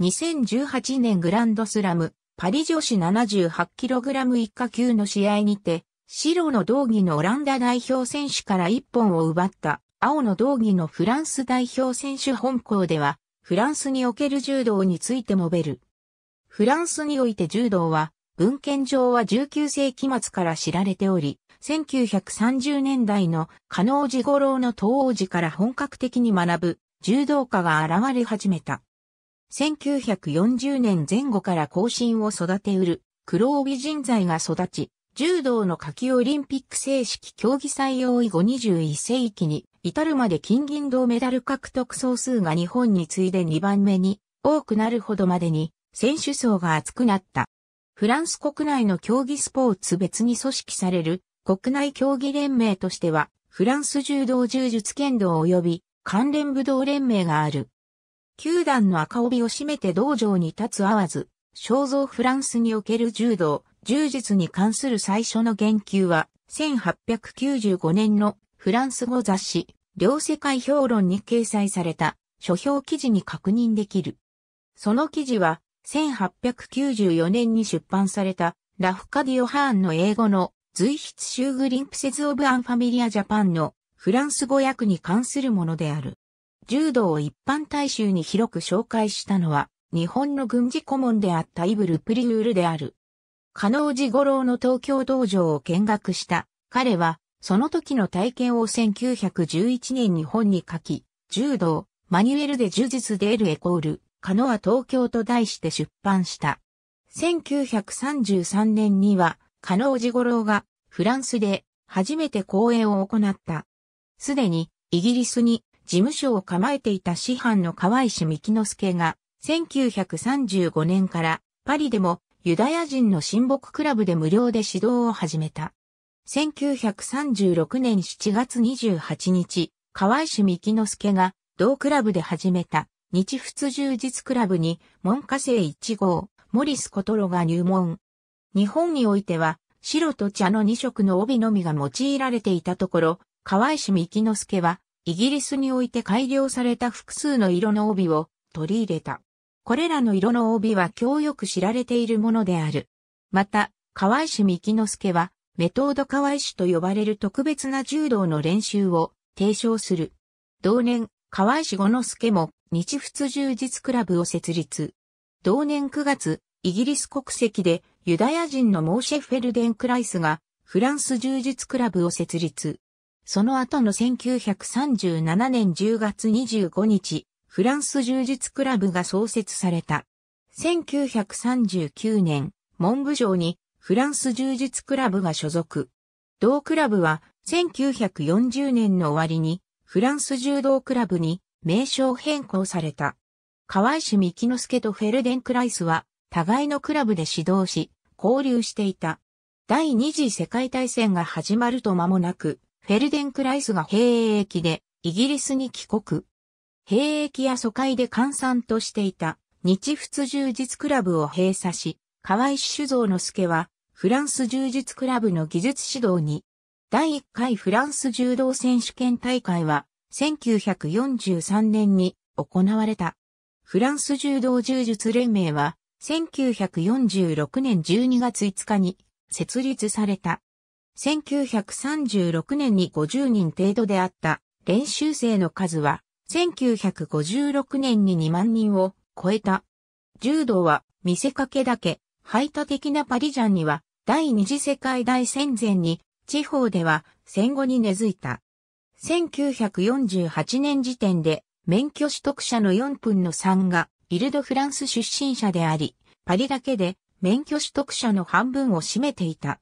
2018年グランドスラム、パリ女子 78kg 一下級の試合にて、白の道着のオランダ代表選手から一本を奪った、青の道着のフランス代表選手本校では、フランスにおける柔道について述べる。フランスにおいて柔道は、文献上は19世紀末から知られており、1930年代の加納寺五郎の東王寺から本格的に学ぶ柔道家が現れ始めた。1940年前後から後進を育てうる黒帯人材が育ち、柔道の夏季オリンピック正式競技採用以後21世紀に至るまで金銀銅メダル獲得総数が日本に次いで2番目に多くなるほどまでに選手層が厚くなった。フランス国内の競技スポーツ別に組織される国内競技連盟としてはフランス柔道柔術剣道及び関連武道連盟がある。九段の赤帯を締めて道場に立つわず、肖像フランスにおける柔道、柔術に関する最初の言及は、1895年のフランス語雑誌、両世界評論に掲載された書評記事に確認できる。その記事は、1894年に出版された、ラフカディオ・ハーンの英語の、随筆ーグリンプセズ・オブ・アンファミリア・ジャパンの、フランス語訳に関するものである。柔道を一般大衆に広く紹介したのは、日本の軍事顧問であったイブル・プリュールである。加納寺五郎の東京道場を見学した彼は、その時の体験を1911年に本に書き、柔道、マニュエルで呪術で得るエコール、カノア東京と題して出版した。1933年には、カノジゴロがフランスで初めて公演を行った。すでにイギリスに事務所を構えていた師範の河石幹之助が、1935年からパリでもユダヤ人の親睦クラブで無料で指導を始めた。1936年7月28日、河石幹之助が同クラブで始めた日仏充実クラブに文下生1号、モリス・コトロが入門。日本においては白と茶の2色の帯のみが用いられていたところ、河石幹之助はイギリスにおいて改良された複数の色の帯を取り入れた。これらの色の帯は今日よく知られているものである。また、河合氏木之助は、メトード河合氏と呼ばれる特別な柔道の練習を提唱する。同年、河合氏五之助も日仏柔術クラブを設立。同年9月、イギリス国籍でユダヤ人のモーシェ・フェルデン・クライスがフランス柔術クラブを設立。その後の1937年10月25日、フランス柔術クラブが創設された。1939年、文部省にフランス柔術クラブが所属。同クラブは1940年の終わりにフランス柔道クラブに名称変更された。河合氏三木之助とフェルデンクライスは互いのクラブで指導し、交流していた。第二次世界大戦が始まると間もなく、フェルデンクライスが兵役でイギリスに帰国。兵役や疎開で閑散としていた日仏柔術クラブを閉鎖し、河合酒造之助はフランス柔術クラブの技術指導に、第1回フランス柔道選手権大会は1943年に行われた。フランス柔道柔術連盟は1946年12月5日に設立された。1936年に50人程度であった練習生の数は1956年に2万人を超えた。柔道は見せかけだけ、排他的なパリジャンには第二次世界大戦前に地方では戦後に根付いた。1948年時点で免許取得者の4分の3がイルドフランス出身者であり、パリだけで免許取得者の半分を占めていた。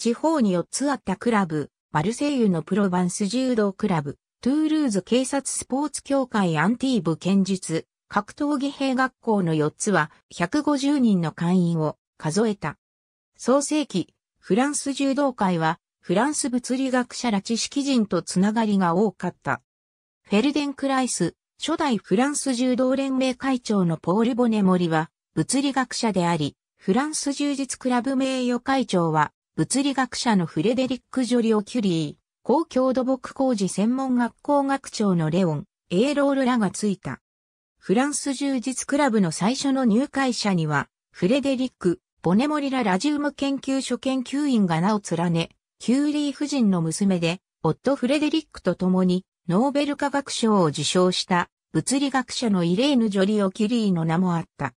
地方に4つあったクラブ、マルセイユのプロヴァンス柔道クラブ、トゥールーズ警察スポーツ協会アンティーブ剣術、格闘技兵学校の4つは150人の会員を数えた。創世紀、フランス柔道会はフランス物理学者ら知識人とつながりが多かった。フェルデンクライス、初代フランス柔道連盟会長のポール・ボネモリは物理学者であり、フランス柔術クラブ名誉会長は物理学者のフレデリック・ジョリオ・キュリー、公共土木工事専門学校学長のレオン、エーロールらがついた。フランス充実クラブの最初の入会者には、フレデリック、ボネモリラ・ラジウム研究所研究員が名を連ね、キューリー夫人の娘で、夫フレデリックと共に、ノーベル化学賞を受賞した、物理学者のイレーヌ・ジョリオ・キュリーの名もあった。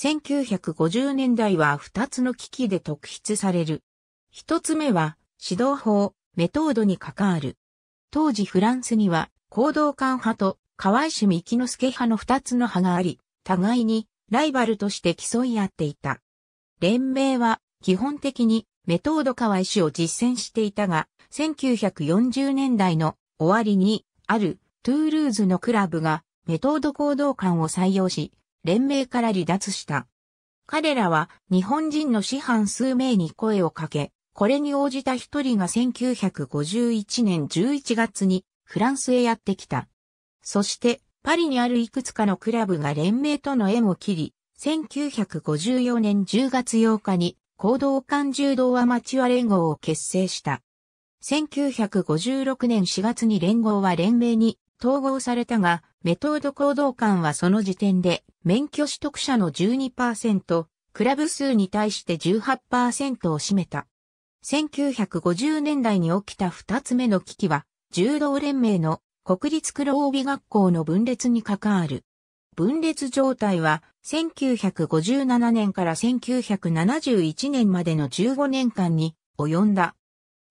1950年代は2つの危機で特筆される。一つ目は、指導法、メトードに関わる。当時フランスには、行動官派と河合市三木之助派の二つの派があり、互いにライバルとして競い合っていた。連盟は基本的にメトード河合氏を実践していたが、1940年代の終わりにあるトゥールーズのクラブがメトード行動官を採用し、連盟から離脱した。彼らは日本人の師範数名に声をかけ、これに応じた一人が1951年11月にフランスへやってきた。そして、パリにあるいくつかのクラブが連盟との縁を切り、1954年10月8日に、行動館柔道アマチュア連合を結成した。1956年4月に連合は連盟に統合されたが、メトード行動館はその時点で、免許取得者の12%、クラブ数に対して18%を占めた。1950年代に起きた二つ目の危機は、柔道連盟の国立黒帯学校の分裂に関わる。分裂状態は1957年から1971年までの15年間に及んだ。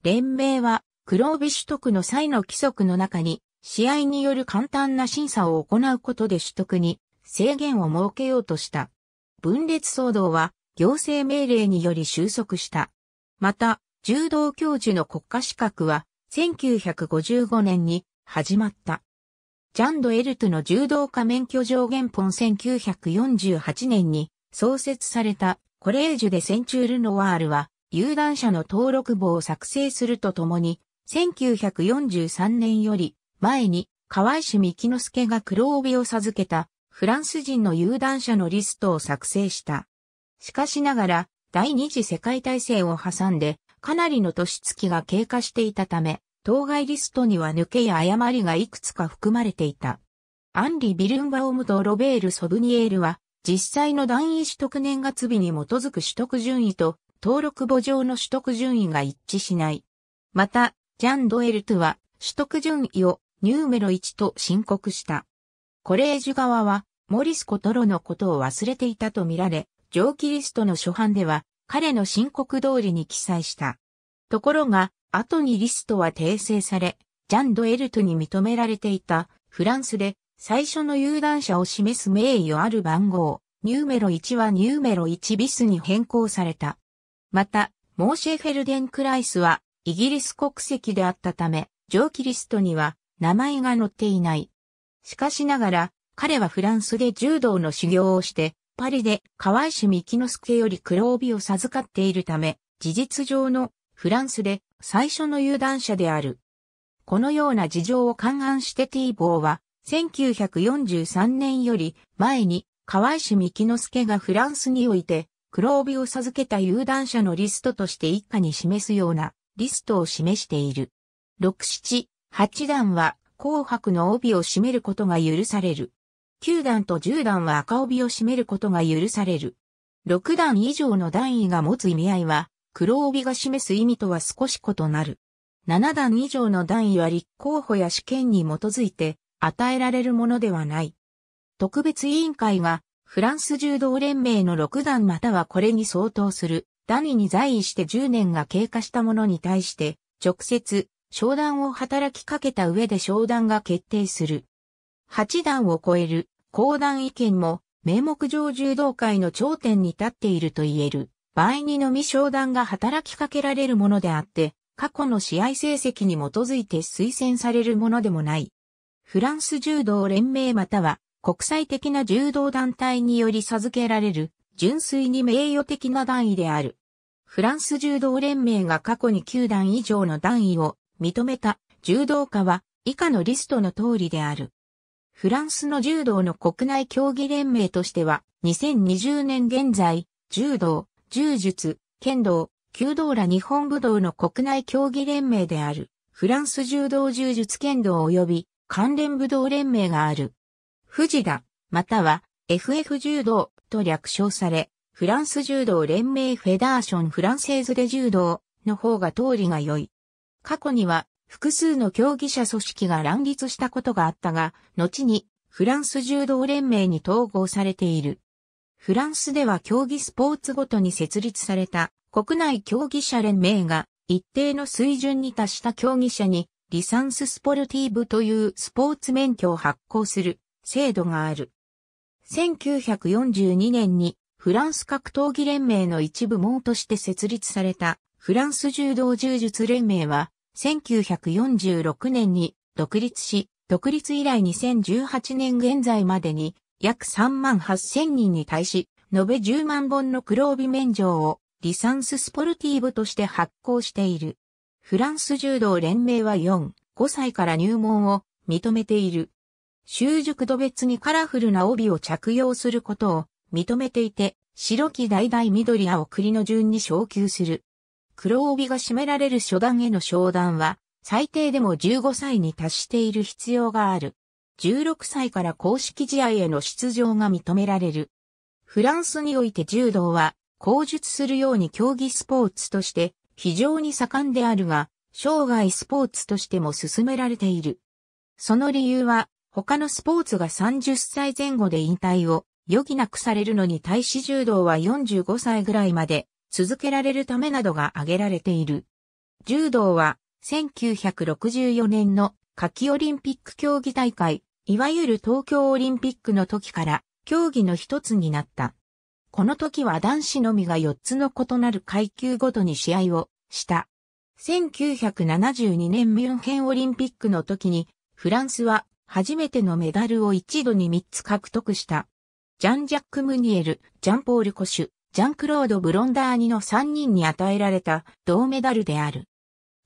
連盟は黒帯取得の際の規則の中に試合による簡単な審査を行うことで取得に制限を設けようとした。分裂騒動は行政命令により収束した。また、柔道教授の国家資格は、1955年に始まった。ジャンド・エルトの柔道家免許上限本1948年に創設されたコレージュでセンチュール・ノワールは、有段者の登録簿を作成するとともに、1943年より前に河石美木之助が黒帯を授けたフランス人の有段者のリストを作成した。しかしながら、第二次世界大戦を挟んで、かなりの年月が経過していたため、当該リストには抜けや誤りがいくつか含まれていた。アンリ・ビルンバオムとロベール・ソブニエールは、実際の団員取得年月日に基づく取得順位と、登録簿上の取得順位が一致しない。また、ジャン・ドエルトは、取得順位をニューメロ1と申告した。コレージュ側は、モリス・コトロのことを忘れていたとみられ、上記リストの初版では、彼の申告通りに記載した。ところが、後にリストは訂正され、ジャン・ド・エルトに認められていた、フランスで最初の有段者を示す名誉ある番号、ニューメロ1はニューメロ1ビスに変更された。また、モーシェ・フェルデン・クライスは、イギリス国籍であったため、上記リストには名前が載っていない。しかしながら、彼はフランスで柔道の修行をして、パリで河合氏幹之助より黒帯を授かっているため、事実上のフランスで最初の有段者である。このような事情を勘案してティーボーは、1943年より前に河合氏幹之助がフランスにおいて、黒帯を授けた有段者のリストとして一家に示すようなリストを示している。6、7、8段は紅白の帯を占めることが許される。9段と10段は赤帯を締めることが許される。6段以上の段位が持つ意味合いは、黒帯が示す意味とは少し異なる。7段以上の段位は立候補や試験に基づいて与えられるものではない。特別委員会は、フランス柔道連盟の6段またはこれに相当する段位に在位して10年が経過したものに対して、直接、商談を働きかけた上で商談が決定する。8段を超える高段意見も名目上柔道界の頂点に立っていると言える場合にのみ商談が働きかけられるものであって、過去の試合成績に基づいて推薦されるものでもない。フランス柔道連盟または国際的な柔道団体により授けられる純粋に名誉的な段位である。フランス柔道連盟が過去に9段以上の段位を認めた柔道家は以下のリストの通りである。フランスの柔道の国内競技連盟としては、2020年現在、柔道、柔術、剣道、弓道ら日本武道の国内競技連盟である、フランス柔道柔術剣道及び関連武道連盟がある。藤田、または FF 柔道と略称され、フランス柔道連盟フェダーションフランセーズで柔道の方が通りが良い。過去には複数の競技者組織が乱立したことがあったが、後にフランス柔道連盟に統合されている。フランスでは競技スポーツごとに設立された国内競技者連盟が一定の水準に達した競技者にリサンススポルティーブというスポーツ免許を発行する制度がある。1942年にフランス格闘技連盟の一部門として設立されたフランス柔道柔術連盟は1946年に独立し、独立以来2018年現在までに約3万8000人に対し、延べ10万本の黒帯免状をリサンススポルティーブとして発行している。フランス柔道連盟は4、5歳から入門を認めている。習熟度別にカラフルな帯を着用することを認めていて、白き橙緑青栗の順に昇級する。黒帯が締められる初段への昇段は、最低でも15歳に達している必要がある。16歳から公式試合への出場が認められる。フランスにおいて柔道は、口述するように競技スポーツとして非常に盛んであるが、生涯スポーツとしても進められている。その理由は、他のスポーツが30歳前後で引退を余儀なくされるのに対し柔道は45歳ぐらいまで続けられるためなどが挙げられている。柔道は1964年の夏季オリンピック競技大会、いわゆる東京オリンピックの時から競技の一つになった。この時は男子のみが4つの異なる階級ごとに試合をした。1972年ミュンヘンオリンピックの時にフランスは初めてのメダルを一度に3つ獲得した。ジャン・ジャック・ムニエル、ジャンポール・コシュ、ジャンクロード・ブロンダーニの3人に与えられた銅メダルである。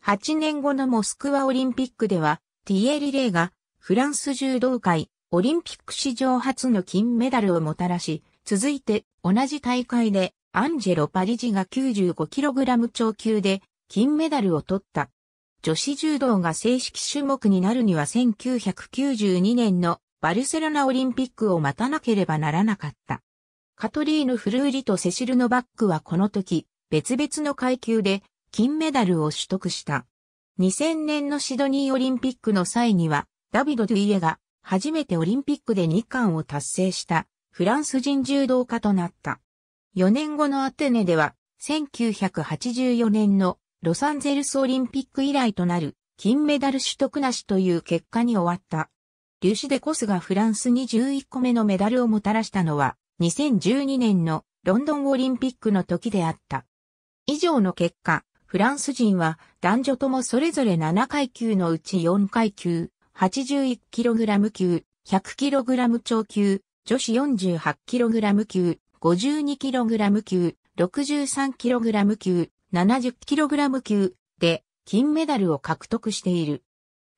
8年後のモスクワオリンピックでは、ティエリ・レイがフランス柔道界オリンピック史上初の金メダルをもたらし、続いて同じ大会でアンジェロ・パリジが 95kg 超級で金メダルを取った。女子柔道が正式種目になるには1992年のバルセロナオリンピックを待たなければならなかった。カトリーヌ・フルーリとセシル・ノバックはこの時、別々の階級で金メダルを取得した。2000年のシドニーオリンピックの際には、ダビド・ドゥイエが初めてオリンピックで2冠を達成したフランス人柔道家となった。4年後のアテネでは、1984年のロサンゼルスオリンピック以来となる金メダル取得なしという結果に終わった。リュシデコスがフランスに11個目のメダルをもたらしたのは、2012年のロンドンオリンピックの時であった。以上の結果、フランス人は男女ともそれぞれ7階級のうち4階級、81kg 級、100kg 超級、女子 48kg 級、52kg 級、63kg 級、70kg 級で金メダルを獲得している。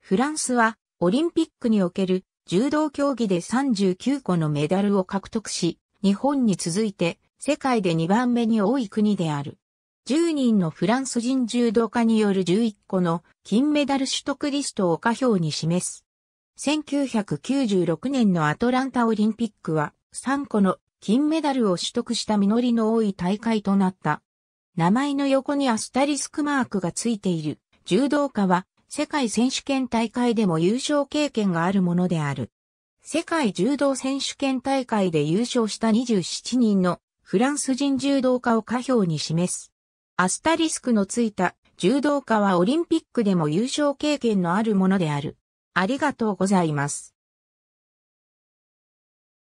フランスはオリンピックにおける柔道競技で39個のメダルを獲得し、日本に続いて世界で2番目に多い国である。10人のフランス人柔道家による11個の金メダル取得リストを下表に示す。1996年のアトランタオリンピックは3個の金メダルを取得した実りの多い大会となった。名前の横にアスタリスクマークがついている柔道家は世界選手権大会でも優勝経験があるものである。世界柔道選手権大会で優勝した27人のフランス人柔道家を下表に示す。アスタリスクのついた柔道家はオリンピックでも優勝経験のあるものである。ありがとうございます。